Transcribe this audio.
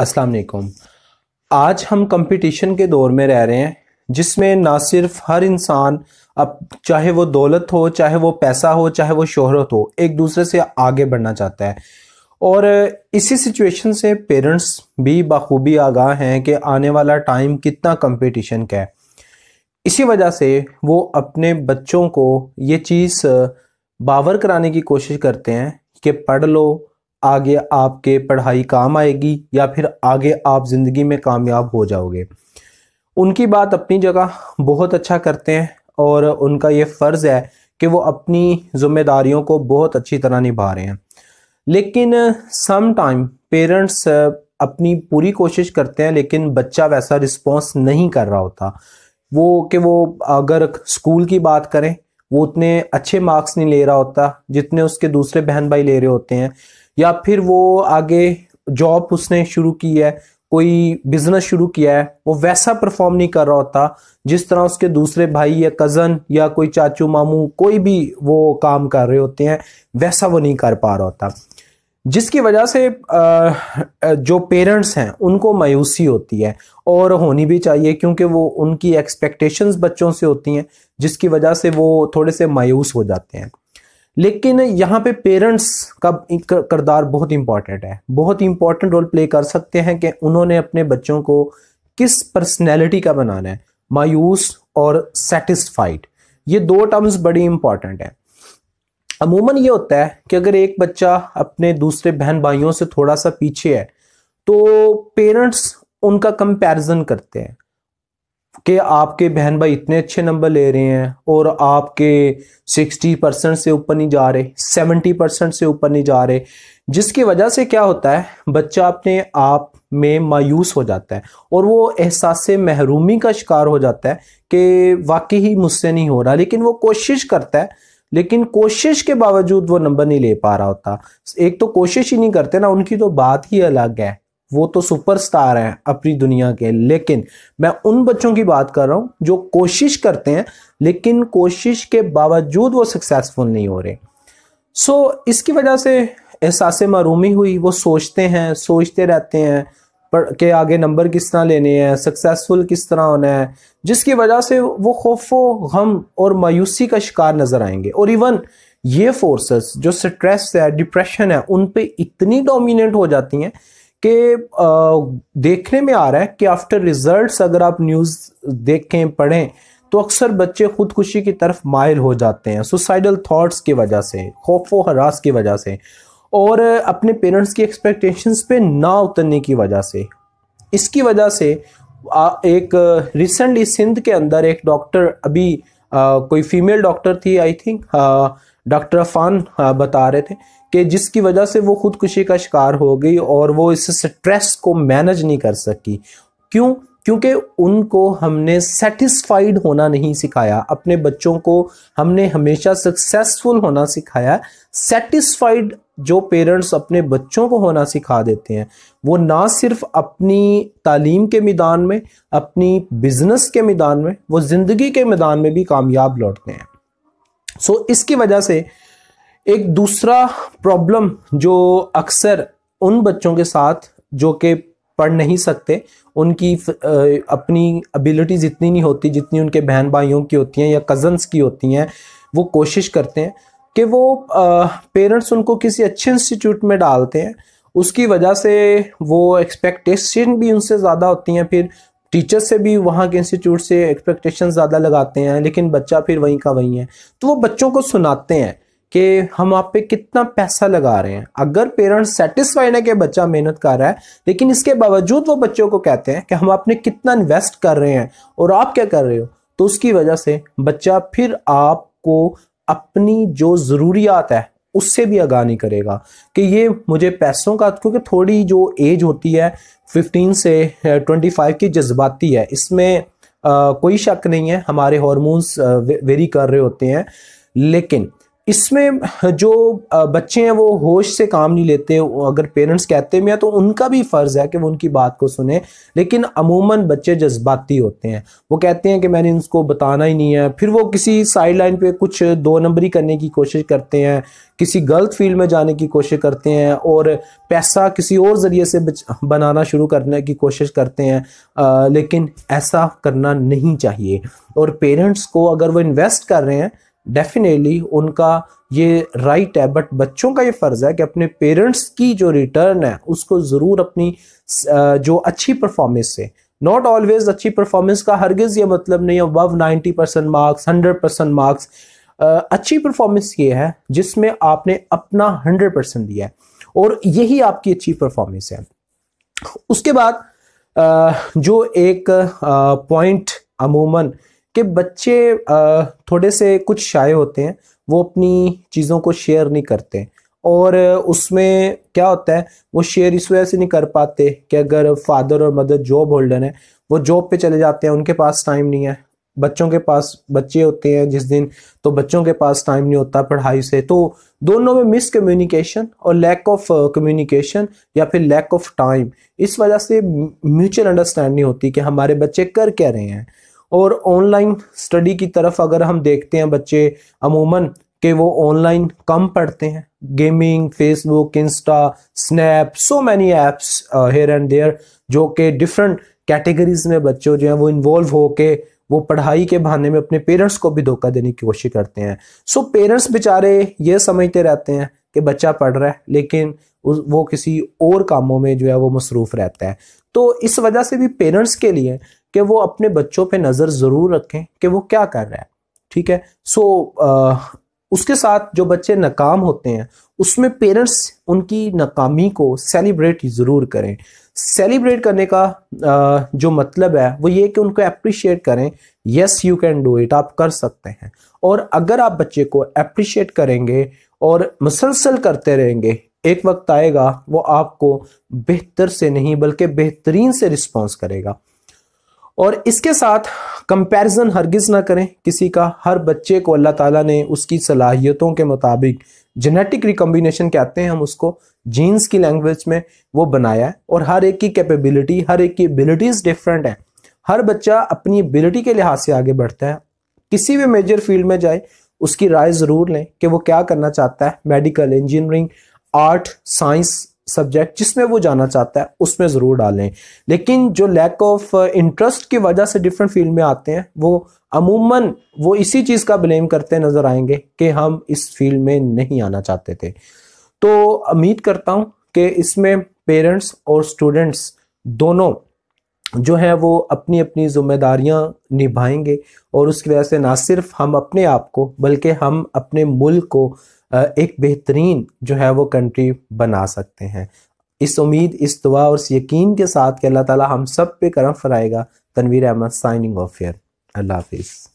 अस्सलाम वालेकुम आज हम कंपटीशन के दौर में रह रहे हैं जिसमें ना सिर्फ हर इंसान अब चाहे वो दौलत हो चाहे वो पैसा हो चाहे वो शोहरत हो एक दूसरे से आगे बढ़ना चाहता है और इसी सिचुएशन से पेरेंट्स भी बखूबी आगाह हैं कि आने वाला टाइम कितना कंपटीशन का है इसी वजह से वो अपने बच्चों को ये चीज़ बावर कराने की कोशिश करते हैं कि पढ़ लो आगे आपके पढ़ाई काम आएगी या फिर आगे आप ज़िंदगी में कामयाब हो जाओगे उनकी बात अपनी जगह बहुत अच्छा करते हैं और उनका ये फ़र्ज़ है कि वो अपनी जिम्मेदारियों को बहुत अच्छी तरह निभा रहे हैं लेकिन सम टाइम पेरेंट्स अपनी पूरी कोशिश करते हैं लेकिन बच्चा वैसा रिस्पॉन्स नहीं कर रहा होता वो कि वो अगर स्कूल की बात करें वो उतने अच्छे मार्क्स नहीं ले रहा होता जितने उसके दूसरे बहन भाई ले रहे होते हैं या फिर वो आगे जॉब उसने शुरू की है कोई बिजनेस शुरू किया है वो वैसा परफॉर्म नहीं कर रहा होता जिस तरह उसके दूसरे भाई या कज़न या कोई चाचू मामू कोई भी वो काम कर रहे होते हैं वैसा वो नहीं कर पा रहा होता जिसकी वजह से जो पेरेंट्स हैं उनको मायूसी होती है और होनी भी चाहिए क्योंकि वो उनकी एक्सपेक्टेशंस बच्चों से होती हैं जिसकी वजह से वो थोड़े से मायूस हो जाते हैं लेकिन यहाँ पे पेरेंट्स का करदार बहुत इंपॉर्टेंट है बहुत इंपॉर्टेंट रोल प्ले कर सकते हैं कि उन्होंने अपने बच्चों को किस पर्सनैलिटी का बनाना है मायूस और सेटिस्फाइड ये दो टर्म्स बड़ी इंपॉर्टेंट है अमूमन ये होता है कि अगर एक बच्चा अपने दूसरे बहन भाइयों से थोड़ा सा पीछे है तो पेरेंट्स उनका कंपैरिजन करते हैं कि आपके बहन भाई इतने अच्छे नंबर ले रहे हैं और आपके सिक्सटी परसेंट से ऊपर नहीं जा रहे सेवेंटी परसेंट से ऊपर नहीं जा रहे जिसकी वजह से क्या होता है बच्चा अपने आप में मायूस हो जाता है और वो एहसास महरूमी का शिकार हो जाता है कि वाकई ही मुझसे नहीं हो रहा लेकिन वो कोशिश करता है लेकिन कोशिश के बावजूद वो नंबर नहीं ले पा रहा होता एक तो कोशिश ही नहीं करते ना उनकी तो बात ही अलग है वो तो सुपरस्टार हैं अपनी दुनिया के लेकिन मैं उन बच्चों की बात कर रहा हूँ जो कोशिश करते हैं लेकिन कोशिश के बावजूद वो सक्सेसफुल नहीं हो रहे सो so, इसकी वजह से एहसास मरूमी हुई वो सोचते हैं सोचते रहते हैं पर के आगे नंबर किस तरह लेने हैं सक्सेसफुल किस तरह होना है जिसकी वजह से वो खौफो गम और मायूसी का शिकार नज़र आएंगे और इवन ये फोर्सेस जो स्ट्रेस है डिप्रेशन है उन पे इतनी डोमिनेट हो जाती हैं कि देखने में आ रहा है कि आफ्टर रिजल्ट्स अगर आप न्यूज़ देखें पढ़ें तो अक्सर बच्चे खुदकुशी की तरफ मायल हो जाते हैं सुसाइडल थाट्स की वजह से खौफ हरास की वजह से और अपने पेरेंट्स की एक्सपेक्टेशंस पे ना उतरने की वजह से इसकी वजह से एक रिसेंटली सिंध के अंदर एक डॉक्टर अभी आ, कोई फीमेल डॉक्टर थी आई थिंक डॉक्टर अफान हाँ, बता रहे थे कि जिसकी वजह से वो खुदकुशी का शिकार हो गई और वो इस स्ट्रेस को मैनेज नहीं कर सकी क्यों क्योंकि उनको हमने सेटिस्फाइड होना नहीं सिखाया अपने बच्चों को हमने हमेशा सक्सेसफुल होना सिखाया सेटिस्फाइड जो पेरेंट्स अपने बच्चों को होना सिखा देते हैं वो ना सिर्फ अपनी तालीम के मैदान में अपनी बिजनेस के मैदान में वो ज़िंदगी के मैदान में भी कामयाब लौटते हैं सो so, इसकी वजह से एक दूसरा प्रॉब्लम जो अक्सर उन बच्चों के साथ जो कि पढ़ नहीं सकते उनकी अपनी एबिलिटीज़ इतनी नहीं होती जितनी उनके बहन भाइयों की होती हैं या कज़न्स की होती हैं वो कोशिश करते हैं कि वो पेरेंट्स उनको किसी अच्छे इंस्टीट्यूट में डालते हैं उसकी वजह से वो एक्सपेक्टेशन भी उनसे ज़्यादा होती हैं फिर टीचर्स से भी वहाँ के इंस्टीट्यूट से एक्सपेक्टेशन ज़्यादा लगाते हैं लेकिन बच्चा फिर वहीं का वहीं है तो वो बच्चों को सुनाते हैं कि हम आप पे कितना पैसा लगा रहे हैं अगर पेरेंट्स सेटिस्फाइड है कि बच्चा मेहनत कर रहा है लेकिन इसके बावजूद वो बच्चों को कहते हैं कि हम आपने कितना इन्वेस्ट कर रहे हैं और आप क्या कर रहे हो तो उसकी वजह से बच्चा फिर आपको अपनी जो ज़रूरियात है उससे भी आगाह नहीं करेगा कि ये मुझे पैसों का क्योंकि थोड़ी जो एज होती है 15 से 25 uh, की जज्बाती है इसमें आ, uh, कोई शक नहीं है हमारे हॉर्मोन्स वेरी uh, कर रहे होते हैं लेकिन इसमें हाँ, जो बच्चे हैं वो होश से काम नहीं लेते अगर पेरेंट्स कहते भी हैं तो उनका भी फ़र्ज़ है कि वो उनकी बात को सुने लेकिन अमूमन बच्चे जज्बाती होते हैं वो कहते हैं कि मैंने उनको बताना ही नहीं है फिर वो किसी साइड लाइन पर कुछ दो नंबरी करने की कोशिश करते हैं किसी गलत फील्ड में जाने की कोशिश करते हैं और पैसा किसी और ज़रिए से बनाना शुरू करने की कोशिश करते हैं आ, लेकिन ऐसा करना नहीं चाहिए और पेरेंट्स को अगर वो इन्वेस्ट कर रहे हैं डेफिनेटली उनका ये राइट है बट बच्चों का ये फ़र्ज़ है कि अपने पेरेंट्स की जो रिटर्न है उसको ज़रूर अपनी जो अच्छी परफॉर्मेंस से नॉट ऑलवेज अच्छी परफॉर्मेंस का हरगिज़ ये मतलब नहीं above ninety percent marks hundred percent marks अच्छी परफॉर्मेंस ये है जिसमें आपने अपना हंड्रेड परसेंट दिया है और यही आपकी अच्छी परफॉर्मेंस है उसके बाद जो एक पॉइंट अमूमन कि बच्चे थोड़े से कुछ शाये होते हैं वो अपनी चीज़ों को शेयर नहीं करते और उसमें क्या होता है वो शेयर इस वजह से नहीं कर पाते कि अगर फादर और मदर जॉब होल्डर हैं वो जॉब पे चले जाते हैं उनके पास टाइम नहीं है बच्चों के पास बच्चे होते हैं जिस दिन तो बच्चों के पास टाइम नहीं होता पढ़ाई से तो दोनों में मिस कम्युनिकेशन और लैक ऑफ कम्युनिकेशन या फिर लैक ऑफ टाइम इस वजह से म्यूचुअल अंडरस्टैंडिंग होती कि हमारे बच्चे कर क्या रहे हैं और ऑनलाइन स्टडी की तरफ अगर हम देखते हैं बच्चे अमूमन कि वो ऑनलाइन कम पढ़ते हैं gaming Facebook Insta Snap so many apps here and there जो कि डिफरेंट कैटेगरीज में बच्चों जो हैं वो इन्वॉल्व हो के वो पढ़ाई के बहाने में अपने पेरेंट्स को भी धोखा देने की कोशिश करते हैं सो पेरेंट्स बेचारे ये समझते रहते हैं कि बच्चा पढ़ रहा है लेकिन वो किसी और कामों में जो है वो मसरूफ़ रहता है तो इस वजह से भी पेरेंट्स के लिए कि वो अपने बच्चों पे नज़र ज़रूर रखें कि वो क्या कर रहा है ठीक है सो so, आ, उसके साथ जो बच्चे नाकाम होते हैं उसमें पेरेंट्स उनकी नाकामी को सेलिब्रेट ज़रूर करें सेलिब्रेट करने का आ, जो मतलब है वो ये कि उनको अप्रिशिएट करें yes you can do it आप कर सकते हैं और अगर आप बच्चे को अप्रिशिएट करेंगे और मुसलसल करते रहेंगे एक वक्त आएगा वो आपको बेहतर से नहीं बल्कि बेहतरीन से रिस्पॉन्स करेगा और इसके साथ कंपैरिजन हरगिज़ ना करें किसी का हर बच्चे को अल्लाह ताला ने उसकी सलाहियतों के मुताबिक जेनेटिक रिकम्बिनेशन कहते हैं हम उसको जीन्स की लैंग्वेज में वो बनाया है और हर एक की कैपेबिलिटी हर एक की एबिलिटीज़ डिफरेंट है हर बच्चा अपनी एबिलिटी के लिहाज से आगे बढ़ता है किसी भी मेजर फील्ड में जाए उसकी राय ज़रूर लें कि वो क्या करना चाहता है medical engineering art science subject जिसमें वो जाना चाहता है उसमें ज़रूर डालें लेकिन जो लैक ऑफ इंटरेस्ट की वजह से डिफरेंट फील्ड में आते हैं वो अमूमन वो इसी चीज़ का ब्लेम करते नज़र आएंगे कि हम इस फील्ड में नहीं आना चाहते थे तो उम्मीद करता हूँ कि इसमें पेरेंट्स और स्टूडेंट्स दोनों जो है वो अपनी अपनी जिम्मेदारियां निभाएंगे और उसकी वजह से ना सिर्फ हम अपने आप को बल्कि हम अपने मुल्क को एक बेहतरीन जो है वो कंट्री बना सकते हैं इस उम्मीद इस दुआ और इस यकीन के साथ कि अल्लाह ताला हम सब पे करम फराएगा Tanveer Ahmed signing off here अल्लाह हाफिज़